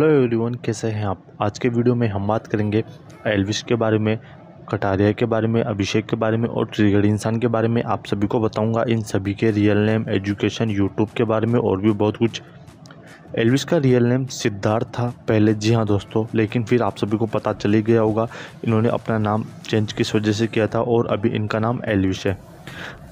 hello everyone कैसे हैं आप आज के वीडियो में हम बात करेंगे एलविश के बारे में कटारिया के बारे में अभिषेक के बारे में और ट्रिगर इंसान के बारे में आप सभी को बताऊंगा इन सभी के रियल नेम एजुकेशन यूट्यूब के बारे में और भी बहुत कुछ एलविश का रियल नेम सिद्धार्थ था पहले जी हाँ दोस्तों लेकिन फिर आप सभी को पता चल ही गया होगा इन्होंने अपना नाम चेंज किस वजह से किया था और अभी इनका नाम एलविश है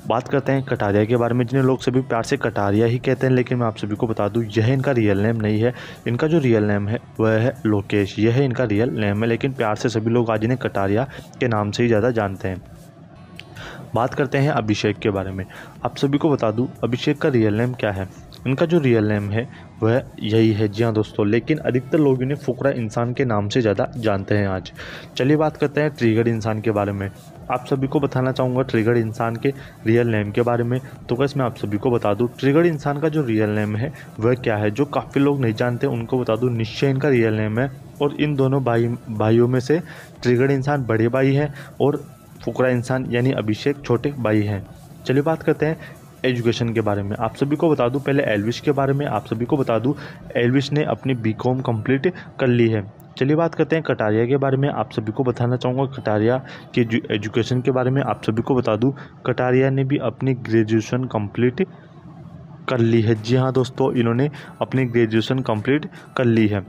बात करते हैं कटारिया के बारे में जिन्हें लोग सभी प्यार से कटारिया ही कहते हैं लेकिन मैं आप सभी को बता दूं यह इनका रियल नेम नहीं है इनका जो रियल नेम है वह है लोकेश यह है इनका रियल नेम है लेकिन प्यार से सभी लोग आज इन्हें कटारिया के नाम से ही ज़्यादा जानते हैं बात करते हैं अभिषेक के बारे में आप सभी को बता दूँ अभिषेक का रियल नेम क्या है इनका जो रियल नेम है वह यही है जी हाँ दोस्तों लेकिन अधिकतर लोग इन्हें फुकरा इंसान के नाम से ज़्यादा जानते हैं आज चलिए बात करते हैं ट्रिगर इंसान के बारे में आप सभी को बताना चाहूँगा ट्रिगर इंसान के रियल नेम के बारे में तो बस मैं आप सभी को बता दूँ ट्रिगर इंसान का जो रियल नेम है वह क्या है जो काफ़ी लोग नहीं जानते उनको बता दूँ निश्चय इनका रियल नेम है और इन दोनों भाई भाइयों में से ट्रिगर इंसान बड़े भाई हैं और फुकरा इंसान यानी अभिषेक छोटे भाई हैं चलिए बात करते हैं एजुकेशन के बारे में आप सभी को बता दूं पहले एलविश के बारे में आप सभी को बता दूं एलविश ने अपनी बी कॉम कम्प्लीट कर ली है चलिए बात करते हैं कटारिया के बारे में आप सभी को बताना चाहूँगा कटारिया के एजुकेशन के बारे में आप सभी को बता दूँ कटारिया ने भी अपनी ग्रेजुएशन कंप्लीट कर ली है जी हाँ दोस्तों इन्होंने अपनी ग्रेजुएशन कंप्लीट कर ली है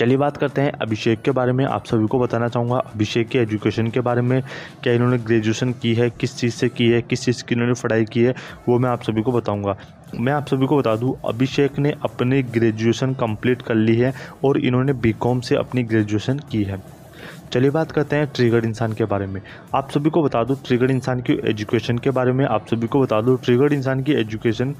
चलिए बात करते हैं अभिषेक के बारे में आप सभी को बताना चाहूँगा अभिषेक के एजुकेशन के बारे में क्या इन्होंने ग्रेजुएशन की है किस चीज़ से की है किस चीज़ की इन्होंने पढ़ाई की है वो मैं आप सभी को बताऊँगा मैं आप सभी को बता दूं अभिषेक ने अपनी ग्रेजुएशन कंप्लीट कर ली है और इन्होंने बीकॉम से अपनी ग्रेजुएशन की है चलिए बात करते हैं ट्रिगर इंसान के बारे में आप सभी को बता दूं ट्रिगर इंसान की एजुकेशन के बारे में आप सभी को बता दूं ट्रिगर इंसान की एजुकेशन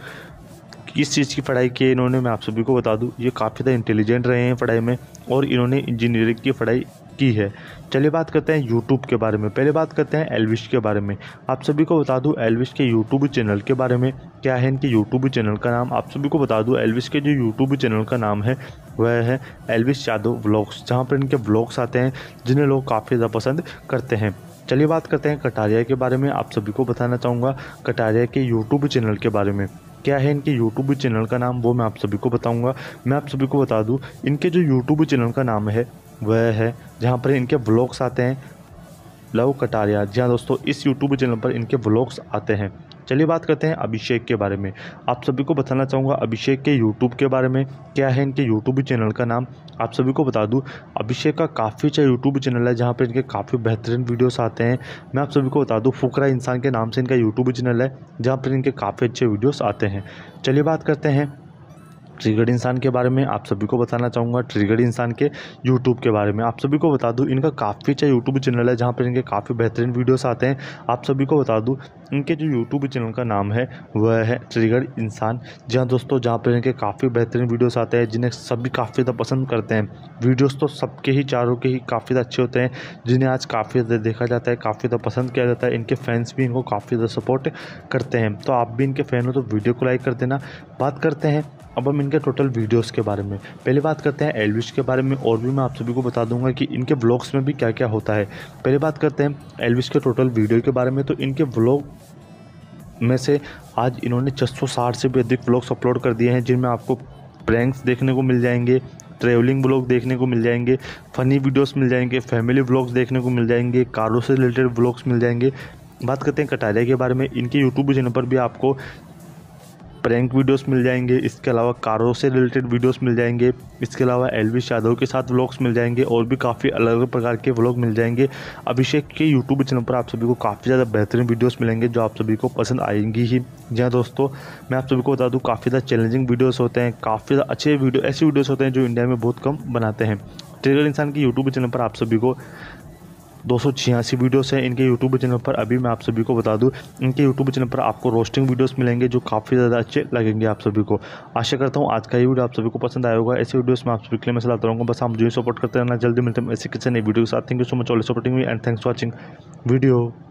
किस चीज़ की पढ़ाई की है इन्होंने मैं आप सभी को बता दूँ ये काफ़ी ज़्यादा इंटेलिजेंट रहे हैं पढ़ाई में और इन्होंने इंजीनियरिंग की पढ़ाई की है चलिए बात करते हैं यूट्यूब के बारे में पहले बात करते हैं एलविश के बारे में आप सभी को बता दूँ एलविश के यूट्यूब चैनल के बारे में क्या है इनके यूट्यूब चैनल का नाम आप सभी को बता दूँ एलविश के जो यूट्यूब चैनल का नाम है वह है एलविश यादव ब्लॉग्स जहाँ पर इनके ब्लॉग्स आते हैं जिन्हें लोग काफ़ी ज़्यादा पसंद करते हैं चलिए बात करते हैं कटारिया के बारे में आप सभी को बताना चाहूँगा कटारिया के यूट्यूब चैनल के बारे में क्या है इनके यूट्यूब चैनल का नाम वो मैं आप सभी को बताऊंगा मैं आप सभी को बता दूं इनके जो यूट्यूब चैनल का नाम है वह है जहाँ पर इनके व्लॉग्स आते हैं लव कटारिया जी दोस्तों इस यूट्यूब चैनल पर इनके व्लॉग्स आते हैं चलिए बात करते हैं अभिषेक के बारे में आप सभी को बताना चाहूँगा अभिषेक के यूट्यूब के बारे में क्या है इनके यूट्यूब चैनल का नाम आप सभी को बता दूँ अभिषेक का काफ़ी अच्छा यूट्यूब चैनल है जहाँ पर इनके काफ़ी बेहतरीन वीडियोस आते हैं मैं आप सभी को बता दूँ फुकरा इंसान के नाम से इनका यूट्यूब चैनल है जहाँ पर इनके काफ़ी अच्छे वीडियोज़ आते हैं चलिए बात करते हैं ट्रिगर्ड इंसान के बारे में आप सभी को बताना चाहूँगा ट्रिगर्ड इंसान के यूट्यूब के बारे में आप सभी को बता दूँ इनका काफ़ी अच्छा यूट्यूब चैनल है जहाँ पर इनके काफ़ी बेहतरीन वीडियोस आते हैं आप सभी को बता दूँ इनके जो यूट्यूब चैनल का नाम है वह है ट्रिगर्ड इंसान जी हाँ दोस्तों जहाँ पर इनके काफ़ी बेहतरीन वीडियोज़ आते हैं जिन्हें सभी काफ़ी ज़्यादा पसंद करते हैं वीडियोज़ तो सबके ही चारों के ही काफ़ी ज़्यादा अच्छे होते हैं जिन्हें आज काफ़ी ज़्यादा देखा जाता है काफ़ी ज़्यादा पसंद किया जाता है इनके फैंस भी इनको काफ़ी ज़्यादा सपोर्ट करते हैं तो आप भी इनके फ़ैन हो तो वीडियो को लाइक कर देना बात करते हैं अब हम इन इनके टोटल वीडियोस के बारे में पहले बात करते हैं एलविश के बारे में और भी मैं आप सभी को बता दूंगा कि इनके व्लॉग्स में भी क्या क्या होता है पहले बात करते हैं एलविश के टोटल वीडियो के बारे में तो इनके व्लॉग में से आज इन्होंने छः से भी अधिक ब्लॉग्स अपलोड कर दिए हैं जिनमें आपको प्रैंक्स देखने को मिल जाएंगे ट्रेवलिंग ब्लॉग देखने को मिल जाएंगे फ़नी वीडियोस मिल जाएंगे फैमिली ब्लॉग्स देखने को मिल जाएंगे कारों से रिलेटेड ब्लॉग्स मिल जाएंगे बात करते हैं कटारिया के बारे में इनके यूट्यूब चैनल पर भी आपको प्रैंक वीडियोस मिल जाएंगे इसके अलावा कारों से रिलेटेड वीडियोस मिल जाएंगे इसके अलावा एलविश यादव के साथ व्लॉग्स मिल जाएंगे और भी काफ़ी अलग अलग प्रकार के व्लॉग मिल जाएंगे अभिषेक के यूट्यूब चैनल पर आप सभी को काफ़ी ज़्यादा बेहतरीन वीडियोस मिलेंगे जो आप सभी को पसंद आएंगी ही जी हाँ दोस्तों मैं आप सभी को बता दूँ काफ़ी ज़्यादा चैलेंजिंग वीडियोज़ होते हैं काफ़ी ज़्यादा अच्छे वीडियो ऐसे वीडियोज़ होते हैं जो इंडिया में बहुत कम बनाते हैं ट्रेलर इंसान के यूट्यूब चैनल पर आप सभी को दो वीडियोस हैं इनके यूट्यूब चैनल पर अभी मैं आप सभी को बता दूँ इनके यूट्यूब चैनल पर आपको रोस्टिंग वीडियोस मिलेंगे जो काफ़ी ज़्यादा अच्छे लगेंगे आप सभी को आशा करता हूँ आज का ये वीडियो आप सभी को पसंद आया होगा ऐसे वीडियोस में आप सभी के लिए मैं सलाह रहूँगा बस आप जो सपोर्ट करते रहना जल्दी मिलते हैं ऐसे किसी नई वीडियो के साथ thank you so much all supporting me and thanks for watching video